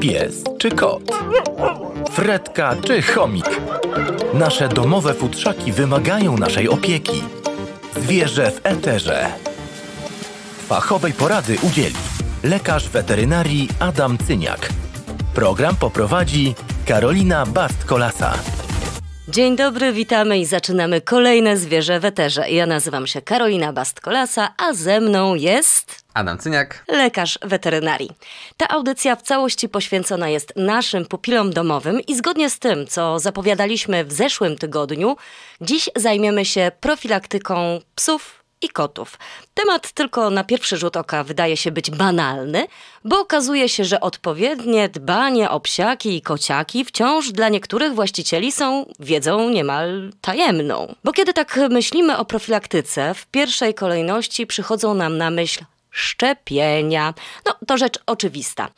Pies czy kot? Fredka czy chomik? Nasze domowe futrzaki wymagają naszej opieki. Zwierzę w eterze. Fachowej porady udzieli lekarz weterynarii Adam Cyniak. Program poprowadzi Karolina Bart-Kolasa. Dzień dobry, witamy i zaczynamy kolejne zwierzę weterze. Ja nazywam się Karolina Bastkolasa, a ze mną jest. Adam Cyniak, lekarz weterynarii. Ta audycja w całości poświęcona jest naszym pupilom domowym i zgodnie z tym, co zapowiadaliśmy w zeszłym tygodniu, dziś zajmiemy się profilaktyką psów i kotów. Temat tylko na pierwszy rzut oka wydaje się być banalny, bo okazuje się, że odpowiednie dbanie o psiaki i kociaki wciąż dla niektórych właścicieli są wiedzą niemal tajemną. Bo kiedy tak myślimy o profilaktyce, w pierwszej kolejności przychodzą nam na myśl szczepienia. No to rzecz oczywista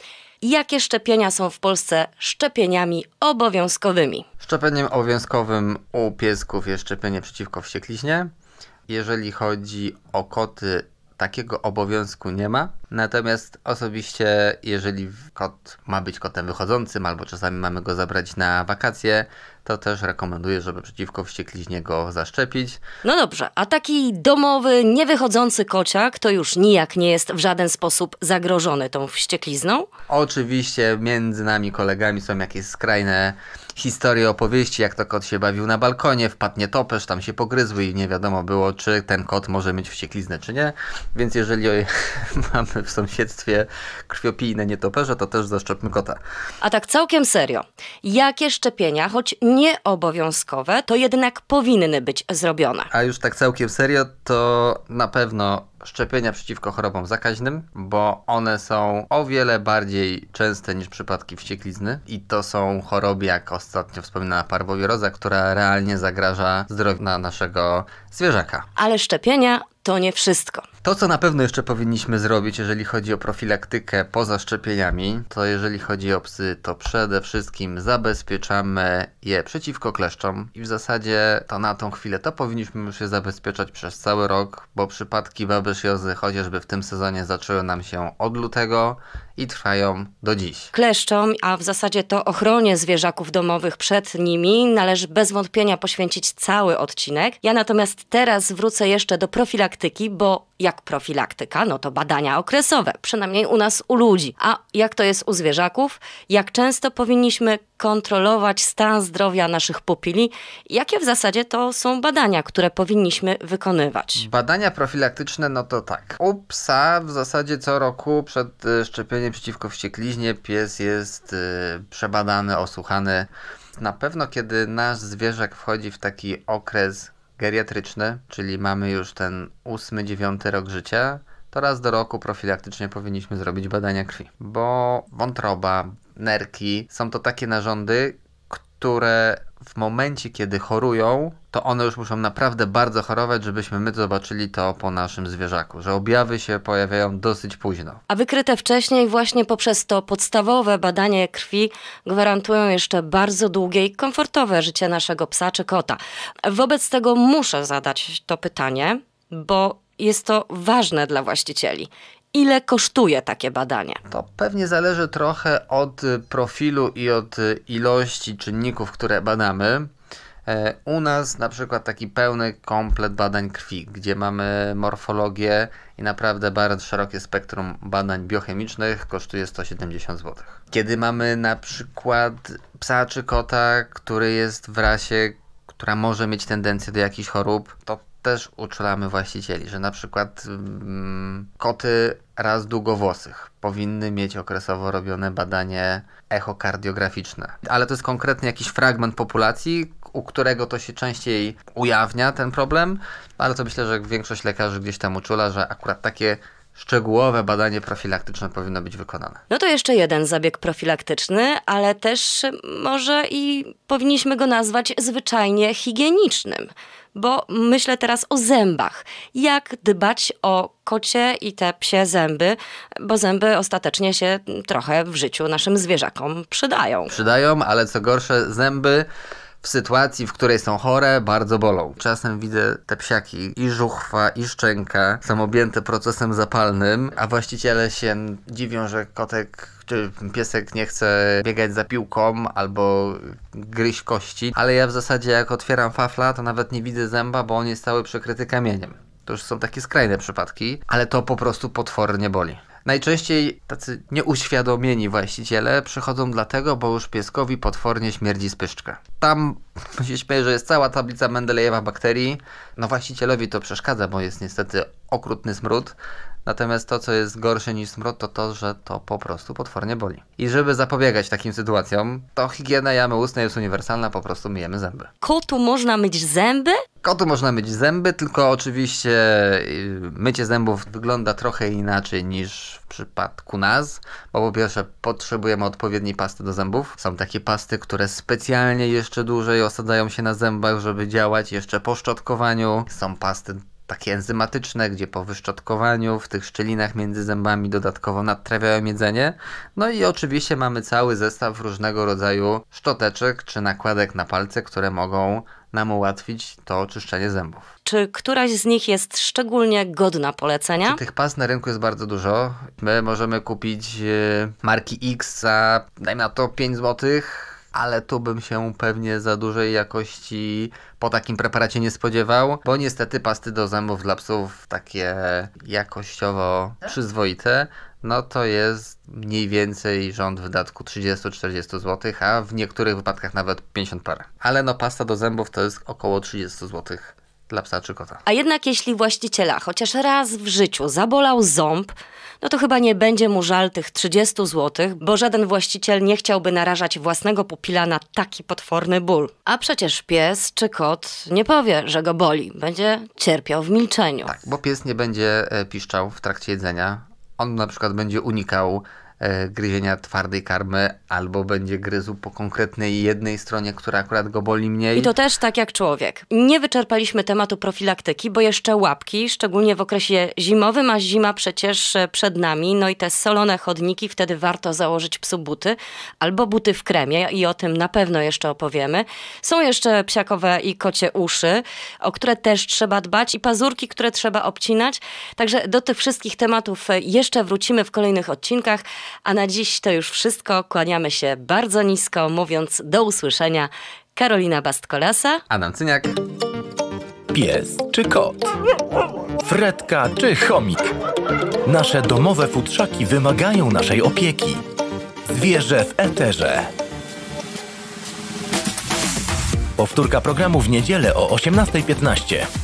jakie szczepienia są w Polsce szczepieniami obowiązkowymi. Szczepieniem obowiązkowym u piesków jest szczepienie przeciwko wściekliźnie jeżeli chodzi o koty, takiego obowiązku nie ma. Natomiast osobiście, jeżeli kot ma być kotem wychodzącym, albo czasami mamy go zabrać na wakacje, to też rekomenduję, żeby przeciwko wściekliźnie go zaszczepić. No dobrze, a taki domowy, niewychodzący kociak to już nijak nie jest w żaden sposób zagrożony tą wścieklizną? Oczywiście między nami kolegami są jakieś skrajne historie, opowieści, jak to kot się bawił na balkonie, wpadnie topesz, tam się pogryzły i nie wiadomo było, czy ten kot może mieć wściekliznę, czy nie. Więc jeżeli mamy w sąsiedztwie krwiopijne nietoperze, to też zaszczepmy kota. A tak całkiem serio. Jakie szczepienia, choć nieobowiązkowe, to jednak powinny być zrobione? A już tak całkiem serio, to na pewno szczepienia przeciwko chorobom zakaźnym, bo one są o wiele bardziej częste niż przypadki wścieklizny i to są choroby, jak ostatnio wspominała parwowiroza, która realnie zagraża zdrowiu na naszego zwierzaka. Ale szczepienia to nie wszystko. To, co na pewno jeszcze powinniśmy zrobić, jeżeli chodzi o profilaktykę poza szczepieniami, to jeżeli chodzi o psy, to przede wszystkim zabezpieczamy je przeciwko kleszczom i w zasadzie to na tą chwilę to powinniśmy już je zabezpieczać przez cały rok, bo przypadki babysz chociażby w tym sezonie zaczęły nam się od lutego i trwają do dziś. Kleszczom, a w zasadzie to ochronie zwierzaków domowych przed nimi należy bez wątpienia poświęcić cały odcinek. Ja natomiast teraz wrócę jeszcze do profilaktyki, bo jak profilaktyka, no to badania okresowe, przynajmniej u nas, u ludzi. A jak to jest u zwierzaków? Jak często powinniśmy kontrolować stan zdrowia naszych pupili? Jakie w zasadzie to są badania, które powinniśmy wykonywać? Badania profilaktyczne, no to tak. U psa w zasadzie co roku przed e, szczepieniem przeciwko wściekliźnie pies jest e, przebadany, osłuchany. Na pewno, kiedy nasz zwierzak wchodzi w taki okres geriatryczny, czyli mamy już ten ósmy, dziewiąty rok życia, to raz do roku profilaktycznie powinniśmy zrobić badania krwi, bo wątroba, nerki są to takie narządy, które w momencie, kiedy chorują, to one już muszą naprawdę bardzo chorować, żebyśmy my zobaczyli to po naszym zwierzaku, że objawy się pojawiają dosyć późno. A wykryte wcześniej właśnie poprzez to podstawowe badanie krwi gwarantują jeszcze bardzo długie i komfortowe życie naszego psa czy kota. Wobec tego muszę zadać to pytanie, bo jest to ważne dla właścicieli. Ile kosztuje takie badanie? To pewnie zależy trochę od y, profilu i od y, ilości czynników, które badamy. E, u nas na przykład taki pełny komplet badań krwi, gdzie mamy morfologię i naprawdę bardzo szerokie spektrum badań biochemicznych, kosztuje 170 zł. Kiedy mamy na przykład psa czy kota, który jest w rasie, która może mieć tendencję do jakichś chorób, to też uczulamy właścicieli, że na przykład mm, koty raz długowłosych powinny mieć okresowo robione badanie echokardiograficzne. Ale to jest konkretnie jakiś fragment populacji, u którego to się częściej ujawnia ten problem, ale to myślę, że większość lekarzy gdzieś tam uczula, że akurat takie szczegółowe badanie profilaktyczne powinno być wykonane. No to jeszcze jeden zabieg profilaktyczny, ale też może i powinniśmy go nazwać zwyczajnie higienicznym, bo myślę teraz o zębach. Jak dbać o kocie i te psie zęby, bo zęby ostatecznie się trochę w życiu naszym zwierzakom przydają. Przydają, ale co gorsze, zęby w sytuacji, w której są chore, bardzo bolą. Czasem widzę te psiaki i żuchwa, i szczęka są objęte procesem zapalnym, a właściciele się dziwią, że kotek czy piesek nie chce biegać za piłką albo gryźć kości, ale ja w zasadzie jak otwieram fafla, to nawet nie widzę zęba, bo on jest cały przykryty kamieniem. To już są takie skrajne przypadki, ale to po prostu potwornie boli. Najczęściej tacy nieuświadomieni właściciele przychodzą dlatego, bo już pieskowi potwornie śmierdzi spyszczka. Tam się śmieję, że jest cała tablica Mendelejewa bakterii. No właścicielowi to przeszkadza, bo jest niestety okrutny smród. Natomiast to, co jest gorsze niż smród, to to, że to po prostu potwornie boli. I żeby zapobiegać takim sytuacjom, to higiena jamy ustnej jest uniwersalna, po prostu myjemy zęby. Kotu można myć zęby? kotu można myć zęby, tylko oczywiście y, mycie zębów wygląda trochę inaczej niż w przypadku nas, bo po pierwsze potrzebujemy odpowiedniej pasty do zębów. Są takie pasty, które specjalnie jeszcze dłużej osadzają się na zębach, żeby działać jeszcze po szczotkowaniu. Są pasty takie enzymatyczne, gdzie po wyszczotkowaniu w tych szczelinach między zębami dodatkowo nadtrawiają jedzenie. No i oczywiście mamy cały zestaw różnego rodzaju szczoteczek czy nakładek na palce, które mogą nam ułatwić to oczyszczenie zębów. Czy któraś z nich jest szczególnie godna polecenia? Tych pas na rynku jest bardzo dużo. My możemy kupić e, marki X za, dajmy na to, 5 zł, ale tu bym się pewnie za dużej jakości po takim preparacie nie spodziewał, bo niestety pasty do zębów dla psów takie jakościowo przyzwoite no to jest mniej więcej rząd wydatku 30-40 zł, a w niektórych wypadkach nawet 50 parę. Ale no pasta do zębów to jest około 30 zł dla psa czy kota. A jednak jeśli właściciela chociaż raz w życiu zabolał ząb, no to chyba nie będzie mu żal tych 30 zł, bo żaden właściciel nie chciałby narażać własnego pupila na taki potworny ból. A przecież pies czy kot nie powie, że go boli, będzie cierpiał w milczeniu. Tak, bo pies nie będzie e, piszczał w trakcie jedzenia, on na przykład będzie unikał E, gryzienia twardej karmy, albo będzie gryzł po konkretnej jednej stronie, która akurat go boli mniej. I to też tak jak człowiek. Nie wyczerpaliśmy tematu profilaktyki, bo jeszcze łapki, szczególnie w okresie zimowym, a zima przecież e, przed nami, no i te solone chodniki, wtedy warto założyć psu buty albo buty w kremie i o tym na pewno jeszcze opowiemy. Są jeszcze psiakowe i kocie uszy, o które też trzeba dbać i pazurki, które trzeba obcinać. Także do tych wszystkich tematów e, jeszcze wrócimy w kolejnych odcinkach. A na dziś to już wszystko. Kłaniamy się bardzo nisko, mówiąc do usłyszenia. Karolina Bastkolasa. Adam Cyniak. Pies czy kot? Fredka czy chomik? Nasze domowe futrzaki wymagają naszej opieki. Zwierzę w eterze. Powtórka programu w niedzielę o 18.15.